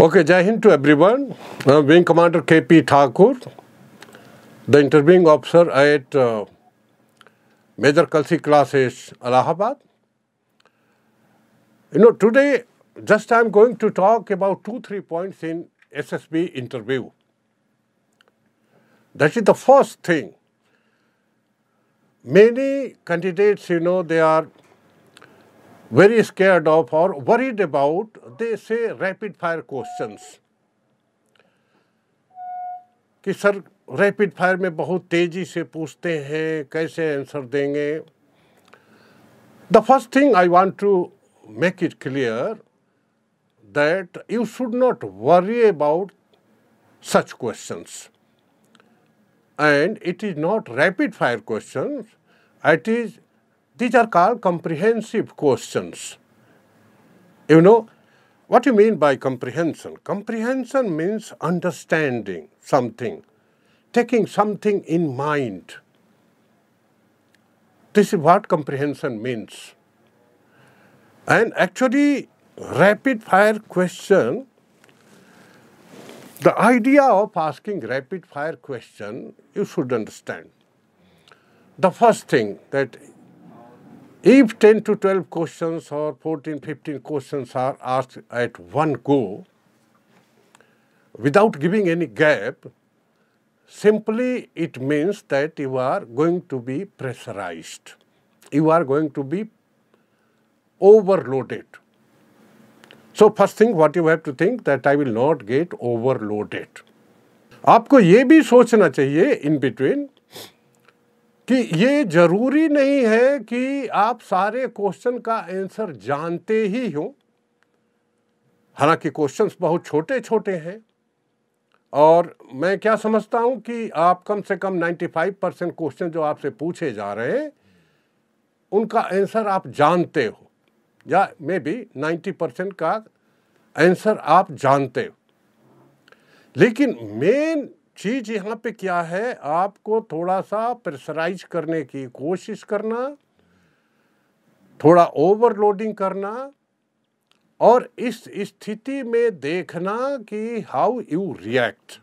Okay, Jai to everyone. I'm Wing Commander KP Thakur, the interviewing officer at uh, Major Kalsi Classes, Allahabad. You know, today, just I'm going to talk about two, three points in SSB interview. That is the first thing. Many candidates, you know, they are very scared of or worried about, they say rapid fire questions. कि sir rapid fire में बहुत तेजी से पूछते हैं कैसे answer देंगे the first thing I want to make it clear that you should not worry about such questions. And it is not rapid fire questions, it is these are called comprehensive questions. You know, what you mean by comprehension? Comprehension means understanding something, taking something in mind. This is what comprehension means. And actually, rapid fire question, the idea of asking rapid fire question, you should understand. The first thing that if 10 to 12 questions or 14, 15 questions are asked at one go, without giving any gap, simply it means that you are going to be pressurized. You are going to be overloaded. So first thing what you have to think that I will not get overloaded. आपको ये भी सोचना चाहिए in between. कि ये जरूरी नहीं है कि आप सारे क्वेश्चन का आंसर जानते ही हो हालांकि क्वेश्चंस बहुत छोटे छोटे हैं और मैं क्या समझता हूं कि आप कम से कम 95 परसेंट क्वेश्चन जो आपसे पूछे जा रहे हैं उनका आंसर आप जानते हो या मे बी नाइन्टी परसेंट का आंसर आप जानते हो लेकिन मेन चीज यहाँ पे क्या है आपको थोड़ा सा प्रेशराइज करने की कोशिश करना थोड़ा ओवरलोडिंग करना और इस स्थिति में देखना कि हाउ यू रिएक्ट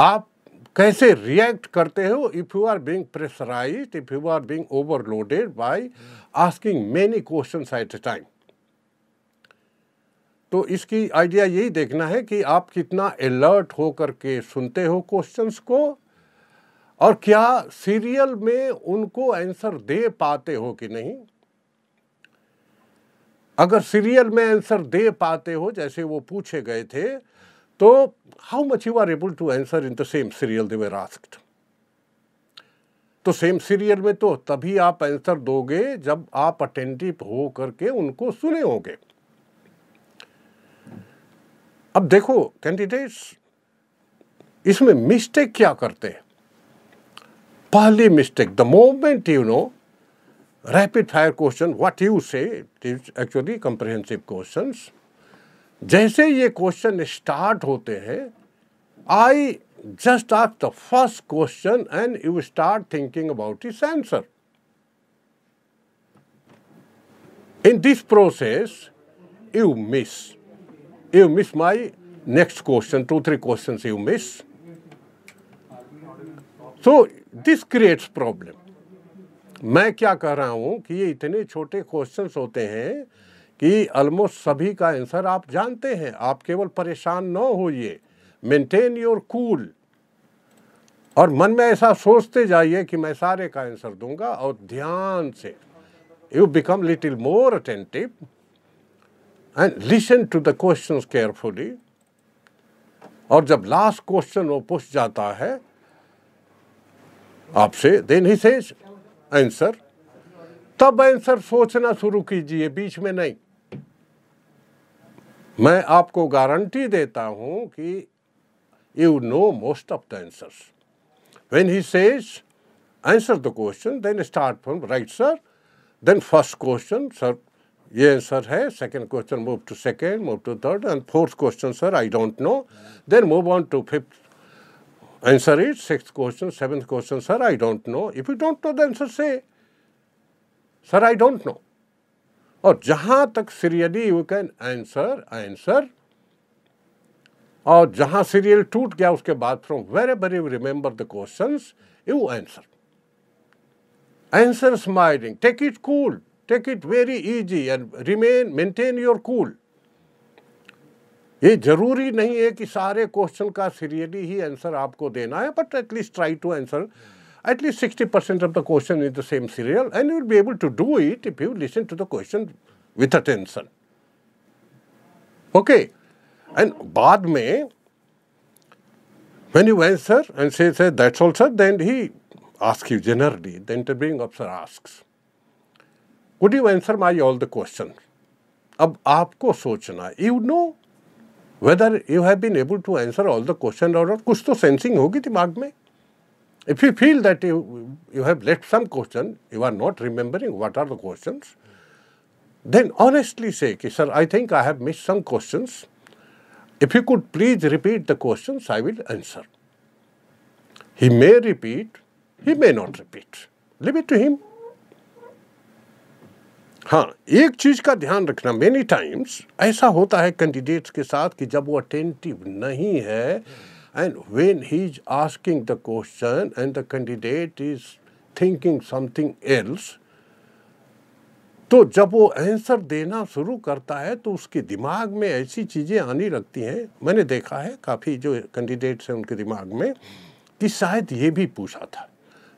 आप कैसे रिएक्ट करते हो if you are being pressurised if you are being overloaded by asking many questions at a time तो इसकी आइडिया यही देखना है कि आप कितना अलर्ट हो करके सुनते हो क्वेश्चंस को और क्या सीरियल में उनको आंसर दे पाते हो कि नहीं अगर सीरियल में आंसर दे पाते हो जैसे वो पूछे गए थे तो how much you are able to answer in the same serial they were asked तो सेम सीरियल में तो तभी आप आंसर दोगे जब आप अटेंटिव हो करके उनको सुने होंगे अब देखो कैंडिडेट्स इसमें मिस्टेक क्या करते हैं पहली mistake the moment you know rapid fire question what you say actually comprehensive questions जैसे ये क्वेश्चन स्टार्ट होते हैं I just ask the first question and you start thinking about its answer in this process you miss You miss my next question, two, three questions you miss. So this creates problem. मैं क्या कह रहा हूँ कि ये इतने छोटे questions होते हैं कि ऑलमोस्ट सभी का आंसर आप जानते हैं आप केवल परेशान ना होइए मेंटेन योर कूल और मन में ऐसा सोचते जाइए कि मैं सारे का आंसर दूंगा और ध्यान से you become little more attentive and listen to the questions carefully और जब लास्ट क्वेश्चन वो पूछ जाता है आपसे देन ही says answer. तब answer सोचना शुरू कीजिए बीच में नहीं मैं आपको गारंटी देता हूं कि you know most of the answer when he says answer the question then start from right sir then first question sir ये आंसर है second question move to second move to third and fourth question sir I don't know then move on to fifth answer is six question seventh question sir I don't know if you don't know the answer say sir I don't know और जहां तक serially you can answer answer और जहां serial टूट गया उसके बाद from where very you remember the question you answer answer smiling take it cool take it very easy and remain maintain your cool ये जरूरी नहीं है कि सारे क्वेश्चन का सीरियली ही आंसर आपको देना है but at least try to answer at least sixty percent of the question is the same serial and you will be able to do it if you listen to the question with attention okay and बाद में when you answer and say, say that's all sir, then he asks you generally, the interviewing officer asks. would you answer all the questions? अब आपको सोचना You know whether you have been able to answer all the question और कुछ तो sensing होगी दिमाग में if you feel that you you have left some question you are not remembering what are the questions then honestly say, ki, sir, I think I have missed some questions. If you could please repeat the questions, I will answer. He may repeat, he may not repeat. Leave it to him. हाँ एक चीज़ का ध्यान रखना many times ऐसा होता है candidates के साथ कि जब वो अटेंटिव नहीं है and when he is asking the question and the candidate is thinking something else तो जब वो आंसर देना शुरू करता है तो उसके दिमाग में ऐसी चीज़ें आने लगती हैं मैंने देखा है काफ़ी जो कैंडिडेट्स हैं उनके दिमाग में कि शायद ये भी पूछा था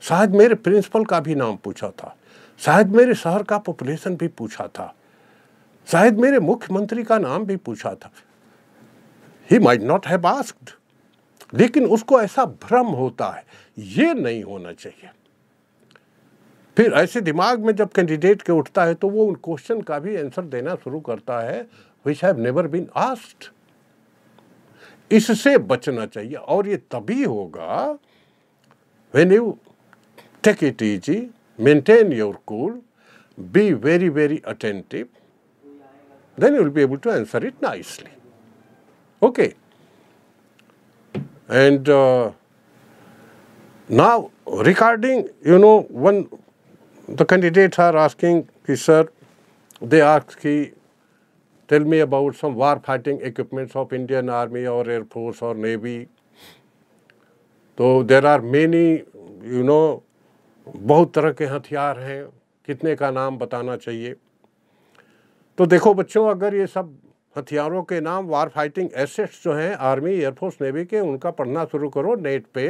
शायद मेरे प्रिंसिपल का भी नाम पूछा था शायद मेरे शहर का पॉपुलेशन भी पूछा था शायद मेरे मुख्यमंत्री का नाम भी पूछा था he might not have asked लेकिन उसको ऐसा भ्रम होता है ये नहीं होना चाहिए फिर ऐसे दिमाग में जब कैंडिडेट के उठता है तो वो उन क्वेश्चन का भी आंसर देना शुरू करता है which have never been asked इससे बचना चाहिए और ये तभी होगा when you take it easy maintain your cool, be very, very attentive, then you will be able to answer it nicely. Okay. And uh, now regarding, you know, one, the candidates are asking, sir, they ask, he, tell me about some war fighting equipments of Indian Army or Air Force or Navy. So there are many, you know, बहुत तरह के हथियार हैं कितने का नाम बताना चाहिए तो देखो बच्चों अगर ये सब हथियारों के नाम वार फाइटिंग एसेट्स जो हैं आर्मी एयरफोर्स नेवी के उनका पढ़ना शुरू करो नेट पे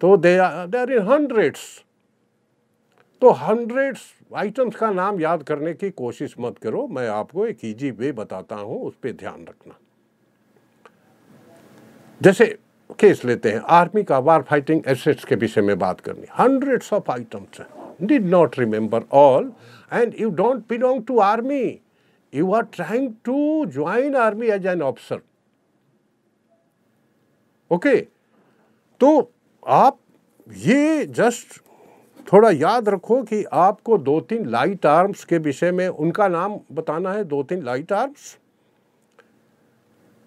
तो they are in hundreds to hundreds items का नाम याद करने की कोशिश मत करो मैं आपको एक ईजी वे बताता हूँ उस पर ध्यान रखना जैसे केस लेते हैं आर्मी का वार फाइटिंग एसेट्स के विषय में बात करनी हंड्रेड्स ऑफ आइटम्स हैं did not remember all and you don't belong to army you are trying to join army as an officer okay तो आप ये जस्ट थोड़ा याद रखो कि आपको दो तीन लाइट आर्म्स के विषय में उनका नाम बताना है दो तीन लाइट आर्म्स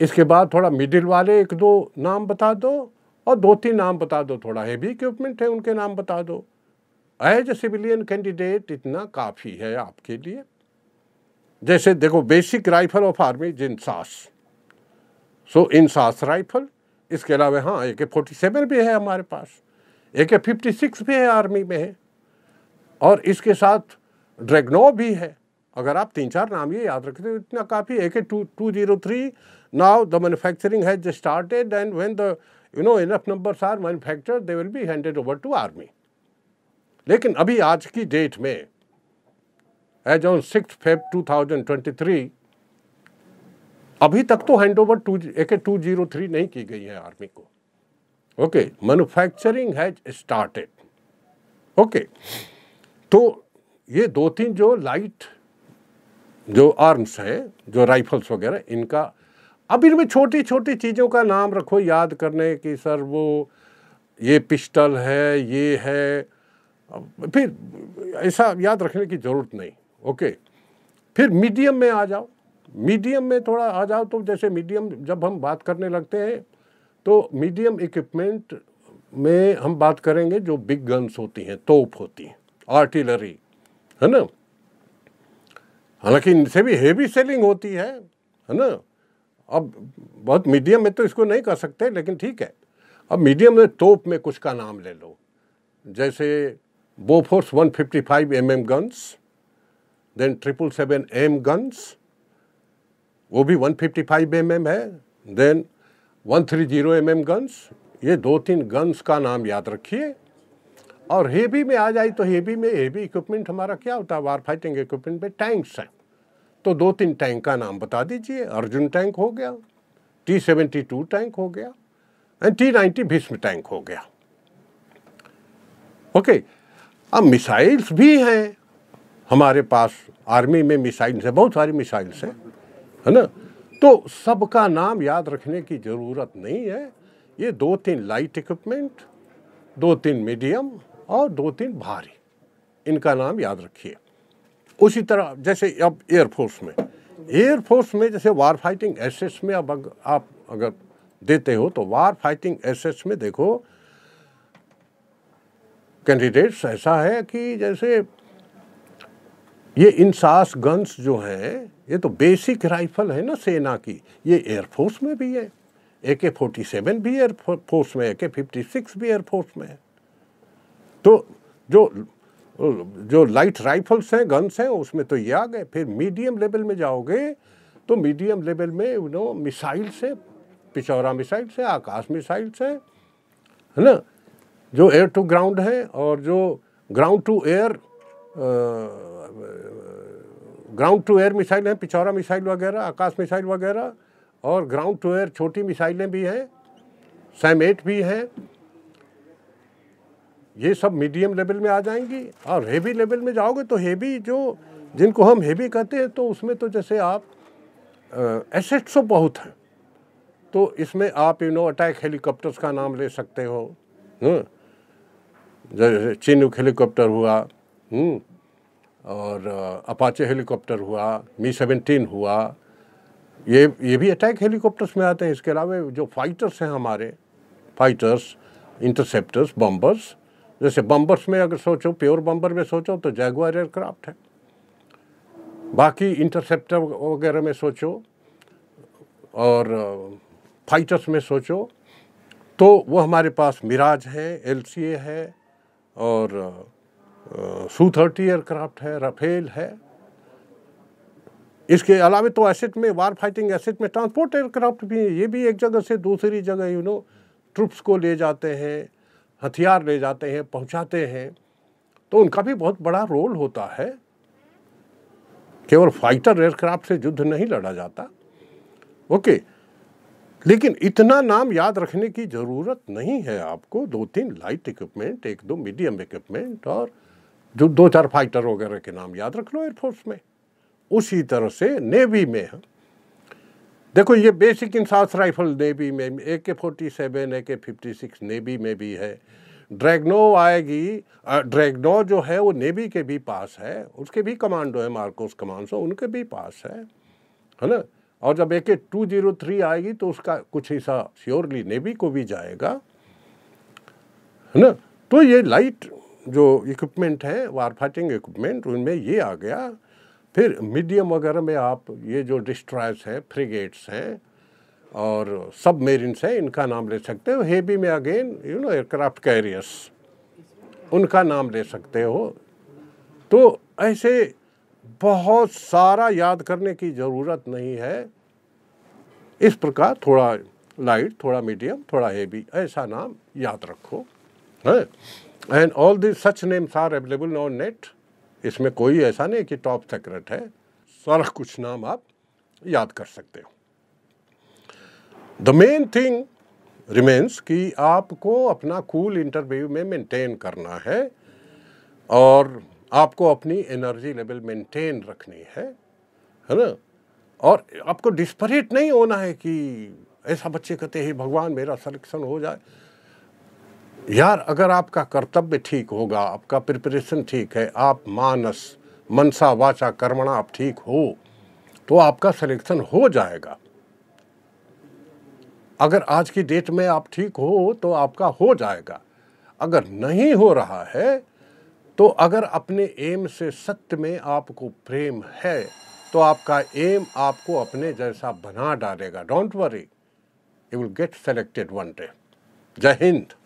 इसके बाद थोड़ा मिडिल वाले एक दो नाम बता दो और दो तीन नाम बता दो थोड़ा हैवी इक्विपमेंट है उनके नाम बता दो एज ए सिविलियन कैंडिडेट इतना काफ़ी है आपके लिए जैसे देखो बेसिक राइफल ऑफ आर्मी जिन सास सो इन सास राइफल इसके अलावा हाँ ए के फोर्टी सेवन भी है हमारे पास ए के फिफ्टी सिक्स भी है आर्मी में है और इसके साथ ड्रैगनो भी है अगर आप तीन चार नाम ये याद रखते हो इतना काफ़ी है कि two two zero three now the manufacturing has started and when the you know enough number are manufacture they will be handed over to army लेकिन अभी आज की डेट में as on six Feb three अभी तक तो hand over to ए के to zero three नहीं की गई है आर्मी को okay manufacturing has started okay तो ये दो तीन जो लाइट जो आर्म्स हैं जो राइफल्स वगैरह इनका अब इनमें छोटी छोटी चीज़ों का नाम रखो याद करने की सर वो ये पिस्टल है ये है फिर ऐसा याद रखने की ज़रूरत नहीं ओके फिर मीडियम में आ जाओ मीडियम में थोड़ा आ जाओ तो जैसे मीडियम जब हम बात करने लगते हैं तो मीडियम इक्विपमेंट में हम बात करेंगे जो बिग गन्स होती हैं तोप होती हैं आर्टिलरी है ना हालांकि इनसे भी हेवी सेलिंग होती है है ना अब बहुत मीडियम में तो इसको नहीं कर सकते लेकिन ठीक है अब मीडियम में तोप में कुछ का नाम ले लो जैसे Bofors 155 fifty five M M guns then triple seven M guns वो भी 155 फिफ्टी फाइव एम एम है then 130 three zero M M guns ये दो तीन गन्स का नाम याद रखिए और हेवी में आ जाए तो हेवी में हेवी इक्विपमेंट हमारा क्या होता है वार फाइटिंग इक्विपमेंट में टैंक्स हैं तो दो तीन टैंक का नाम बता दीजिए अर्जुन टैंक हो गया टी सेवेंटी टू टैंक हो गया and T ninety Bhishma tank हो गया ओके अब मिसाइल्स भी हैं हमारे पास आर्मी में मिसाइल्स हैं बहुत सारी मिसाइल्स हैं है ना तो सबका नाम याद रखने की ज़रूरत नहीं है ये दो तीन लाइट इक्विपमेंट दो तीन मीडियम और दो तीन भारी इनका नाम याद रखिए उसी तरह जैसे अब एयरफोर्स में एयरफोर्स में जैसे वार फाइटिंग एसेट्स में अब अग, आप अगर देते हो तो वार फाइटिंग एसेट्स में देखो कैंडिडेट्स ऐसा है कि जैसे ये इंसास गन्स जो हैं ये तो बेसिक राइफल है ना सेना की ये एयरफोर्स में भी है ए के फोर्टी सेवन भी एयरफोर्स में ए के फिफ्टी सिक्स भी एयरफोर्स में है तो जो जो लाइट राइफल्स हैं गन्स हैं उसमें तो ये आ गए फिर मीडियम लेवल में जाओगे तो मीडियम लेवल में यू नो मिसाइल्स हैं पिछौरा मिसाइल्स हैं आकाश मिसाइल्स हैं है ना जो एयर टू ग्राउंड है और जो ground to air ground to air missile हैं पिछौरा मिसाइल वगैरह आकाश मिसाइल वगैरह और ग्राउंड टू एयर छोटी मिसाइलें भी हैं सैम एट भी हैं ये सब मीडियम लेवल में आ जाएंगी और हेवी लेवल में जाओगे तो हेवी जो जिनको हम हेवी कहते हैं तो उसमें तो जैसे आप एसेट्स तो बहुत हैं तो इसमें आप यू नो अटैक हेलीकॉप्टर्स का नाम ले सकते हो हम्म। जैसे चीनुक हेलीकॉप्टर हुआ हम्म, और अपाचे हेलीकॉप्टर हुआ मी सेवेंटीन हुआ ये ये भी अटैक हेलीकॉप्टर्स में आते हैं इसके अलावा जो फाइटर्स हैं हमारे फाइटर्स इंटरसेप्टर्स बॉम्बर्स जैसे बम्बर्स में अगर सोचो प्योर बम्बर में सोचो तो जैगुआर एयरक्राफ्ट है बाकी इंटरसेप्टर वगैरह में सोचो और फाइटर्स में सोचो तो वो हमारे पास मिराज है एल है और सू थर्टी एयरक्राफ्ट है रफेल है इसके अलावा तो एसेट में वार फाइटिंग एसेट में ट्रांसपोर्ट एयरक्राफ्ट भी है ये भी एक जगह से दूसरी जगह यू नो ट्रुप्स को ले जाते हैं हथियार ले जाते हैं पहुंचाते हैं तो उनका भी बहुत बड़ा रोल होता है केवल फाइटर एयरक्राफ्ट से युद्ध नहीं लड़ा जाता ओके लेकिन इतना नाम याद रखने की ज़रूरत नहीं है आपको दो तीन लाइट इक्विपमेंट एक दो मीडियम इक्विपमेंट और जो दो चार फाइटर वगैरह के नाम याद रख लो एयरफोर्स में उसी तरह से नेवी में हम देखो ये बेसिक इंसास राइफल नेवी में ए के फोर्टी सेवन ए के फिफ्टी सिक्स नेवी में भी है ड्रैगनो आएगी ड्रैगनो जो है वो नेवी के भी पास है उसके भी कमांडो है मार्कोस कमांडो उनके भी पास है है ना और जब ए के टू जीरो थ्री आएगी तो उसका कुछ हिस्सा श्योरली नेवी को भी जाएगा है ना तो ये लाइट जो इक्विपमेंट है वार फाइटिंग इक्विपमेंट उनमें ये आ गया फिर मीडियम वगैरह में आप ये जो डिस्ट्रॉयर्स हैं फ्रिगेट्स हैं और सब मेरिन्स हैं इनका नाम ले सकते हो हेवी में again you know aircraft carriers उनका नाम ले सकते हो तो ऐसे बहुत सारा याद करने की ज़रूरत नहीं है इस प्रकार थोड़ा लाइट थोड़ा मीडियम थोड़ा हेवी ऐसा नाम याद रखो है and all this such names are available on net इसमें कोई ऐसा नहीं कि टॉप सेक्रेट है सारा कुछ नाम आप याद कर सकते हो द मेन थिंग रिमेन्स कि आपको अपना कूल इंटरव्यू में मेंटेन करना है और आपको अपनी एनर्जी लेवल मेंटेन रखनी है है ना और आपको डिस्परेट नहीं होना है कि ऐसा बच्चे कहते हैं भगवान मेरा सलेक्शन हो जाए यार अगर आपका कर्तव्य ठीक होगा आपका प्रिपरेशन ठीक है आप मानस मनसा वाचा कर्मणा आप ठीक हो तो आपका सिलेक्शन हो जाएगा अगर आज की डेट में आप ठीक हो तो आपका हो जाएगा अगर नहीं हो रहा है तो अगर अपने एम से सत्य में आपको प्रेम है तो आपका एम आपको अपने जैसा बना डालेगा don't worry you will get selected one day Jai Hind